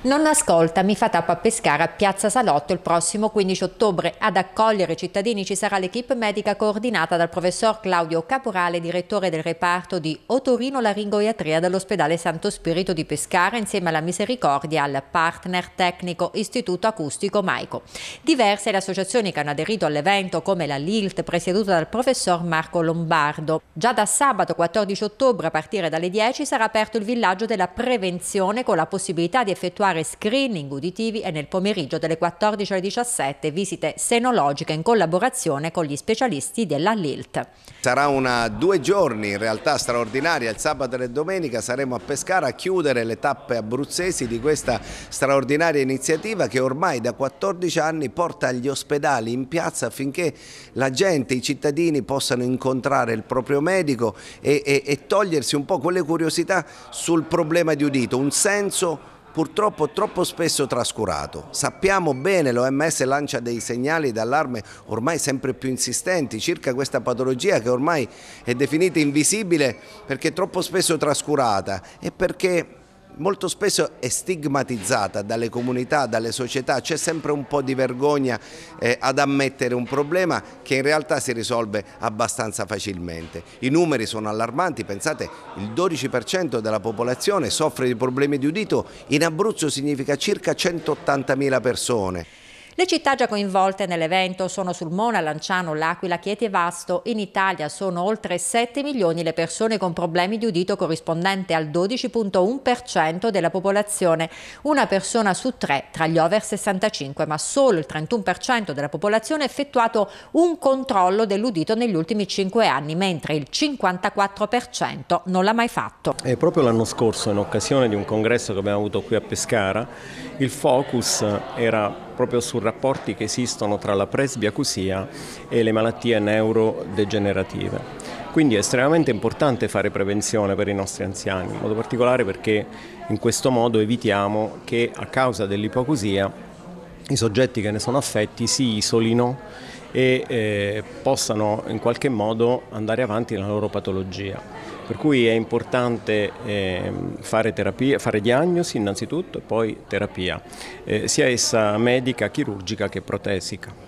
Non ascolta, mi fa tappa a Pescara a Piazza Salotto il prossimo 15 ottobre. Ad accogliere i cittadini ci sarà l'equipe medica coordinata dal professor Claudio Caporale, direttore del reparto di Otorino Laringoiatria dell'ospedale Santo Spirito di Pescara, insieme alla Misericordia al partner tecnico Istituto Acustico Maico. Diverse le associazioni che hanno aderito all'evento, come la LILT, presieduta dal professor Marco Lombardo. Già da sabato 14 ottobre, a partire dalle 10, sarà aperto il villaggio della prevenzione con la possibilità di effettuare effettuare screening uditivi e nel pomeriggio delle 14 alle 17 visite senologiche in collaborazione con gli specialisti della LILT. Sarà una due giorni in realtà straordinaria, il sabato e la domenica saremo a Pescara a chiudere le tappe abruzzesi di questa straordinaria iniziativa che ormai da 14 anni porta agli ospedali in piazza affinché la gente, i cittadini possano incontrare il proprio medico e, e, e togliersi un po' quelle curiosità sul problema di udito, un senso purtroppo troppo spesso trascurato. Sappiamo bene, l'OMS lancia dei segnali d'allarme ormai sempre più insistenti circa questa patologia che ormai è definita invisibile perché troppo spesso trascurata e perché molto spesso è stigmatizzata dalle comunità, dalle società, c'è sempre un po' di vergogna eh, ad ammettere un problema che in realtà si risolve abbastanza facilmente. I numeri sono allarmanti, pensate il 12% della popolazione soffre di problemi di udito, in Abruzzo significa circa 180.000 persone. Le città già coinvolte nell'evento sono Sulmona, Lanciano, L'Aquila, Chieti e Vasto. In Italia sono oltre 7 milioni le persone con problemi di udito corrispondente al 12.1% della popolazione, una persona su tre tra gli over 65, ma solo il 31% della popolazione ha effettuato un controllo dell'udito negli ultimi 5 anni, mentre il 54% non l'ha mai fatto. E proprio l'anno scorso, in occasione di un congresso che abbiamo avuto qui a Pescara, il focus era proprio sul rapporti che esistono tra la presbiacusia e le malattie neurodegenerative. Quindi è estremamente importante fare prevenzione per i nostri anziani, in modo particolare perché in questo modo evitiamo che a causa dell'ipocusia i soggetti che ne sono affetti si isolino e eh, possano in qualche modo andare avanti nella loro patologia. Per cui è importante eh, fare, terapia, fare, diagnosi innanzitutto e poi terapia, eh, sia essa medica, chirurgica che protesica.